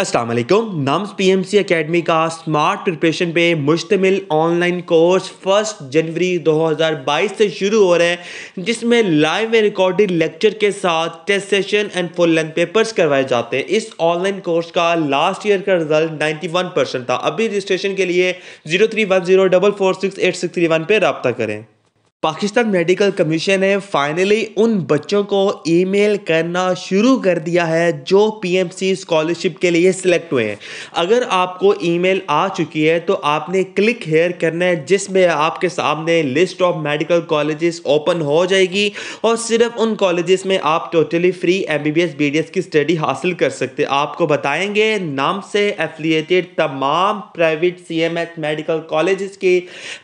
Aslam NUMS सी academy का smart preparation पे मुश्तमिल ऑनलाइन कोर्स फर्स्ट जनवरी 2022 से शुरू हो रहा है जिसमें लाइव में रिकॉर्डेड लेक्चर के साथ test session and full length papers करवाए जाते हैं इस ऑनलाइन कोर्स का लास्ट ईयर का रिजल्ट 91 परसेंट था अभी रजिस्ट्रेशन के लिए zero three one zero double four six eight six three one पर रबता करें पाकिस्तान मेडिकल कमीशन ने फाइनली उन बच्चों को ईमेल करना शुरू कर दिया है जो पीएमसी स्कॉलरशिप के लिए सिलेक्ट हुए हैं अगर आपको ईमेल आ चुकी है तो आपने क्लिक हेयर करना है जिसमें आपके सामने list of medical colleges open हो जाएगी और सिर्फ उन कॉलेजेस में आप टोटली फ्री एमबीबीएस बी की स्टडी हासिल कर सकते हैं आपको बताएंगे नाम से एफिलियटेड तमाम प्राइवेट सी मेडिकल कॉलेज की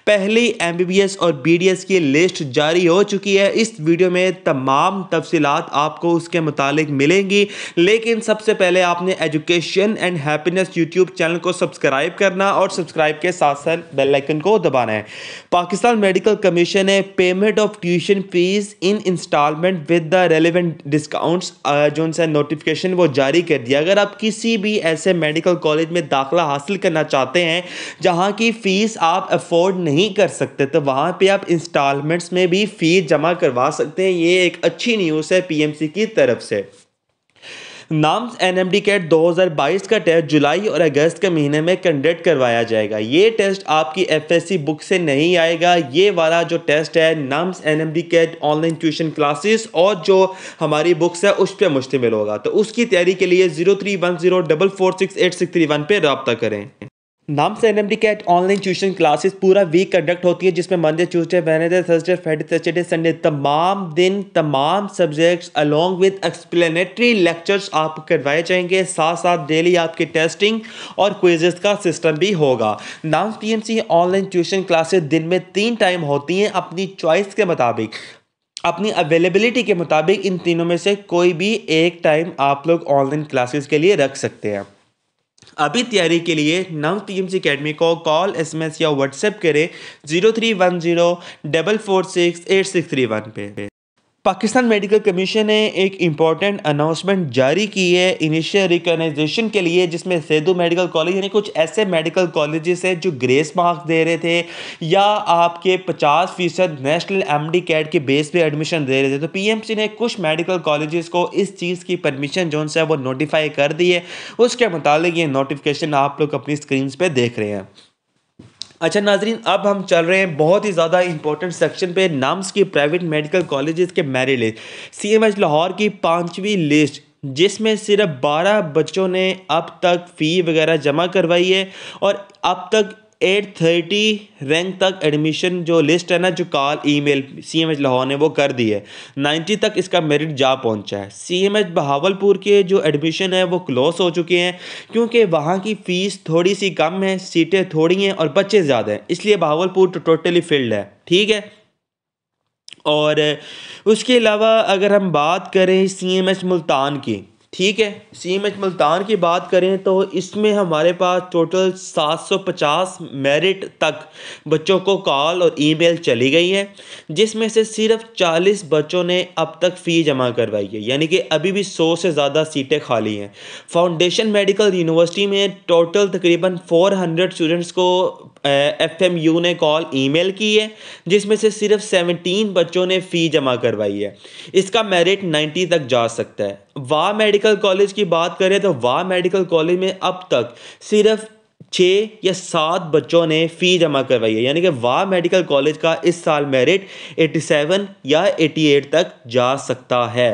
पहली एम और बी की लिस्ट जारी हो चुकी है इस वीडियो में तमाम तफसीत आपको उसके मुतालिक मिलेंगी लेकिन सबसे पहले आपने education and happiness YouTube channel को सब्सक्राइब करना और सब्सक्राइब के साथ साथ बेलाइकन को दबाना है पाकिस्तान मेडिकल कमीशन ने payment of tuition fees in installment with the relevant discounts जो उनसे नोटिफिकेशन वो जारी कर दिया अगर आप किसी भी ऐसे मेडिकल कॉलेज में दाखिला हासिल करना चाहते हैं जहाँ की फ़ीस आप अफोर्ड नहीं कर सकते तो वहाँ पर आप इंस्टॉल इंस्टॉलमेंट्स में भी फ़ीस जमा करवा सकते हैं ये एक अच्छी न्यूज़ है पीएमसी की तरफ से नाम एन एम डी कैट 2022 का टेस्ट जुलाई और अगस्त के महीने में कंडक्ट करवाया जाएगा ये टेस्ट आपकी एफ बुक से नहीं आएगा ये वाला जो टेस्ट है NUMS D CAT online tuition classes और जो हमारी बुक्स है उस पर मुश्तमिल होगा तो उसकी तैयारी के लिए zero three one zero double four six eight six three one पर रबता करें नाम से एनएमडी के ऑनलाइन ट्यूशन क्लासेस पूरा वीक कंडक्ट होती है जिसमें Monday Tuesday Wednesday Thursday Friday Saturday Sunday तमाम दिन तमाम subjects along with explanatory lectures आपको करवाए जाएंगे साथ साथ डेली आपकी टेस्टिंग और क्विजेस का सिस्टम भी होगा नाम पी ऑनलाइन ट्यूशन क्लासेस दिन में तीन टाइम होती हैं अपनी चॉइस के मुताबिक अपनी अवेलेबिलिटी के मुताबिक इन तीनों में से कोई भी एक टाइम आप लोग ऑनलाइन क्लासेस के लिए रख सकते हैं अभी तैयारी के लिए नव टीम्स अकेडमी को कॉल एसएमएस या व्हाट्सएप करें zero three one zero double four six eight six three one पे पाकिस्तान मेडिकल कमीशन ने एक इम्पॉर्टेंट अनाउंसमेंट जारी की है इनिशियल रिकॉग्नाइजेशन के लिए जिसमें सेदू मेडिकल कॉलेज यानी कुछ ऐसे मेडिकल कॉलेजेस हैं जो ग्रेस मार्क्स दे रहे थे या आपके 50 फीसद नेशनल एम डी कैड के बेस पे एडमिशन दे रहे थे तो पीएमसी ने कुछ मेडिकल कॉलेजेस को इस चीज़ की परमिशन जो है वो नोटिफाई कर दी है उसके मुतालिक ये नोटिफिकेशन आप लोग अपनी स्क्रीन पर देख रहे हैं अच्छा नाजरीन अब हम चल रहे हैं बहुत ही ज़्यादा इंपॉर्टेंट सेक्शन पे नाम्स की प्राइवेट मेडिकल कॉलेजेस के मेरिट लिस्ट सीएमएच लाहौर की पाँचवीं लिस्ट जिसमें सिर्फ बारह बच्चों ने अब तक फ़ी वगैरह जमा करवाई है और अब तक एट थर्टी रैंक तक एडमिशन जो लिस्ट है ना जो सी ईमेल सीएमएच लाहौर ने वो कर दी है नाइन्टी तक इसका मेरिट जा पहुंचा है सीएमएच बहावलपुर के जो एडमिशन है वो क्लोज हो चुके हैं क्योंकि वहाँ की फ़ीस थोड़ी सी कम है सीटें थोड़ी हैं और बच्चे ज़्यादा हैं इसलिए बहावलपुर तो टोटली फिल्ड है ठीक है और उसके अलावा अगर हम बात करें सी एम एच मुल्तान की ठीक है सी एम एच मुल्तान की बात करें तो इसमें हमारे पास टोटल 750 मेरिट तक बच्चों को कॉल और ईमेल चली गई है जिसमें से सिर्फ 40 बच्चों ने अब तक फ़ी जमा करवाई है यानी कि अभी भी 100 से ज़्यादा सीटें खाली हैं फाउंडेशन मेडिकल यूनिवर्सिटी में टोटल तकरीबन 400 स्टूडेंट्स को एफ एम यू ने कॉल ई मेल की है जिसमें से सिर्फ सेवनटीन बच्चों ने फ़ी जमा करवाई है इसका मेरिट नाइन्टी तक जा सकता है वाह मेडिकल कॉलेज की बात करें तो वाह मेडिकल कॉलेज में अब तक सिर्फ छः या सात बच्चों ने फ़ी जमा करवाई है यानी कि वाह मेडिकल कॉलेज का इस साल मेरिट एटी सेवन या एटी एट तक जा सकता है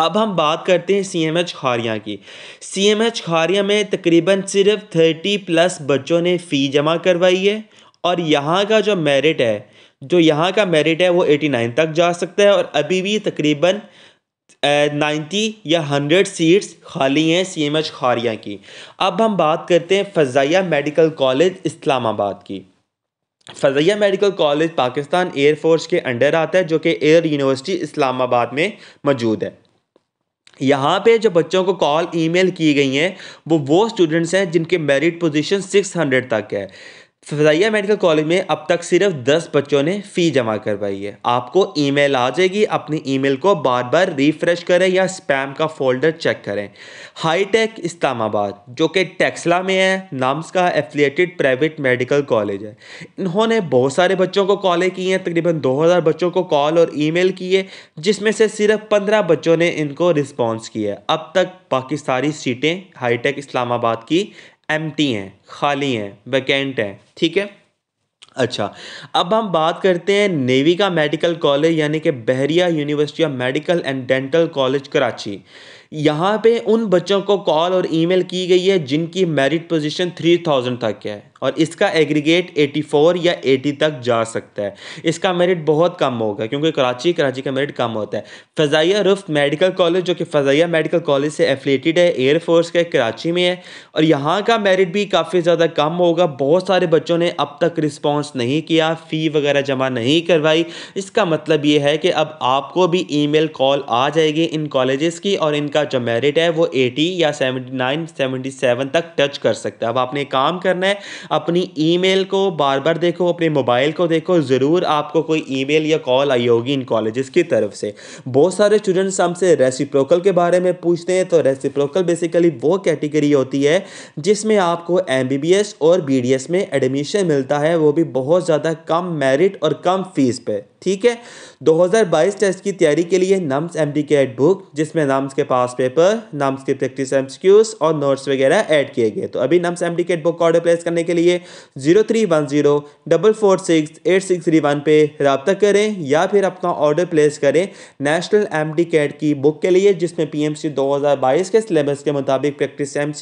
अब हम बात करते हैं सी एम एच खारिया की सी एम एच खारिया में तकरीबन सिर्फ थर्टी प्लस बच्चों ने फ़ी जमा करवाई है और यहाँ का जो मेरिट है जो यहाँ का मेरिट है वो एटी नाइन तक जा सकता है और अभी भी तकरीबन नाइन्टी या हंड्रेड सीट्स खाली हैं सी एम एच खारिया की अब हम बात करते हैं फ़जाइया मेडिकल कॉलेज इस्लामाबाद की Fazaia medical college Pakistan air force के अंडर आता है जो कि एयर यूनिवर्सिटी इस्लामाबाद में मौजूद है यहाँ पे जो बच्चों को कॉल ईमेल की गई हैं वो वो स्टूडेंट्स हैं जिनके मेरिट पोजीशन 600 तक है फ़जाइया मेडिकल कॉलेज में अब तक सिर्फ 10 बच्चों ने फ़ी जमा करवाई है आपको ईमेल आ जाएगी अपनी ईमेल को बार बार रिफ़्रेश करें या स्पैम का फोल्डर चेक करें हाईटेक इस्लामाबाद जो कि टेक्सला में है नाम्स का एफिलिएटेड प्राइवेट मेडिकल कॉलेज है इन्होंने बहुत सारे बच्चों को कॉलें की हैं तकरीबन 2000 बच्चों को कॉल और की किए जिसमें से सिर्फ पंद्रह बच्चों ने इनको रिस्पॉन्स किया अब तक बाकी सारी सीटें हाईटेक इस्लामाबाद की एम्प्टी हैं खाली हैं वैकेंट हैं ठीक है अच्छा अब हम बात करते हैं नेवी का मेडिकल कॉलेज यानी कि Bahria university of medical and dental college Karachi यहाँ पे उन बच्चों को कॉल और ईमेल की गई है जिनकी मेरिट पोजीशन थ्री थाउजेंड तक है और इसका एग्रीगेट 84 या 80 तक जा सकता है इसका मेरिट बहुत कम होगा क्योंकि कराची कराची का मेरिट कम होता है फ़जाइया रुफ मेडिकल कॉलेज जो कि फ़जाइया मेडिकल कॉलेज से एफिलेटेड है एयरफोर्स का कराची में है और यहाँ का मेरिट भी काफ़ी ज़्यादा कम होगा बहुत सारे बच्चों ने अब तक रिस्पॉन्स नहीं किया फ़ी वगैरह जमा नहीं करवाई इसका मतलब ये है कि अब आपको भी ई कॉल आ जाएगी इन कॉलेजेस की और इनका जो मेरिट है वो 80 या 79, 77 तक टच कर सकता है अब आपने काम करना है अपनी ईमेल को बार बार देखो अपने मोबाइल को देखो ज़रूर आपको कोई ईमेल या कॉल आई होगी इन कॉलेजेस की तरफ से बहुत सारे स्टूडेंट्स हमसे रेसिप्रोकल के बारे में पूछते हैं तो रेसिप्रोकल बेसिकली वो कैटेगरी होती है जिसमें आपको एम और बी में एडमिशन मिलता है वो भी बहुत ज़्यादा कम मेरिट और कम फीस पर ठीक है 2022 टेस्ट की तैयारी के लिए नम्स एम डी के बुक जिसमें नम्स के पास पेपर नम्स के प्रैक्टिस एमसीक्यूज और नोट्स वगैरह ऐड किए गए तो अभी नम्स एम डी के बुक का ऑर्डर प्लेस करने के लिए zero three one zero double four six eight six three one पे रबता करें या फिर अपना ऑर्डर प्लेस करें नेशनल एम डी कैट की बुक के लिए जिसमें पी एम सी दो हज़ार बाईस के सिलेबस के मुताबिक प्रैक्टिस एम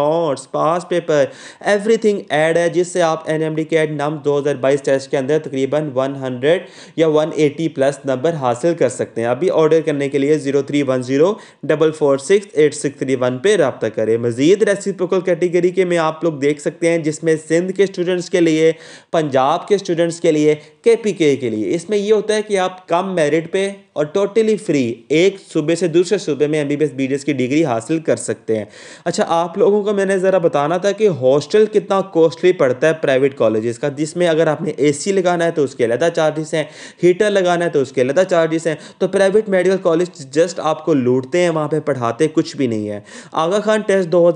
notes past paper everything add है जिससे आप N M D CAT NUMS दो हज़ार बाईस टेस्ट के अंदर तकरीबन वन हंड्रेड या 180 प्लस नंबर हासिल कर सकते हैं अभी ऑर्डर करने के लिए zero three one zero double four six eight six three one पर रबता करें मजीद रेसिप्रोकल कैटेगरी के में आप लोग देख सकते हैं जिसमें सिंध के स्टूडेंट्स के लिए पंजाब के स्टूडेंट्स के लिए के पी के के लिए इसमें ये होता है कि आप कम मेरिट पे और टोटली फ्री एक सूबे से दूसरे सूबे में एम बी बी एस की डिग्री हासिल कर सकते हैं अच्छा आप लोगों को मैंने ज़रा बताना था कि हॉस्टल कितना कॉस्टली पड़ता है प्राइवेट कॉलेजेस का जिसमें अगर आपने ए सी लगाना है तो उसके अलहदा चार्जेस हैं हीटर लगाना है तो उसके अलग चार्जेस हैं तो प्राइवेट मेडिकल कॉलेज जस्ट आपको लूटते हैं वहाँ पर पढ़ाते कुछ भी नहीं है आगा खान टेस्ट दो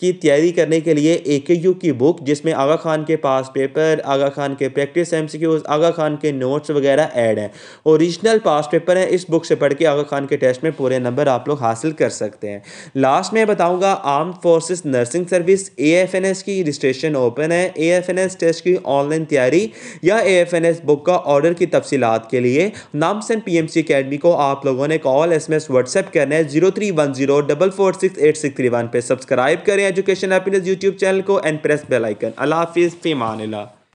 की तैयारी करने के लिए ए की बुक जिसमें आगा खान के पास पेपर आगा खान के प्रैक्टिस एम आगा खान के नोट्स वगैरह ऐड हैं ओरिजिनल पास पेपर हैं इस बुक से पढ़ के आगा खान के टेस्ट में पूरे नंबर आप लोग हासिल कर सकते हैं लास्ट में बताऊंगा armed forces nursing service AFNS की रजिस्ट्रेशन ओपन है एएफएनएस टेस्ट की ऑनलाइन तैयारी या एएफएनएस बुक का ऑर्डर ऑर्डर की तफसीत के लिए नामसन पी एम सी अकेडमी को आप लोगों ने call S M S WhatsApp करना है zero three one zero double four six eight six three one पर सब्सक्राइब करें एजुकेशन हैप्पीनेस यूट्यूब चैनल को एंड प्रेस बेलाइकन हाफिज़ फ़ीमान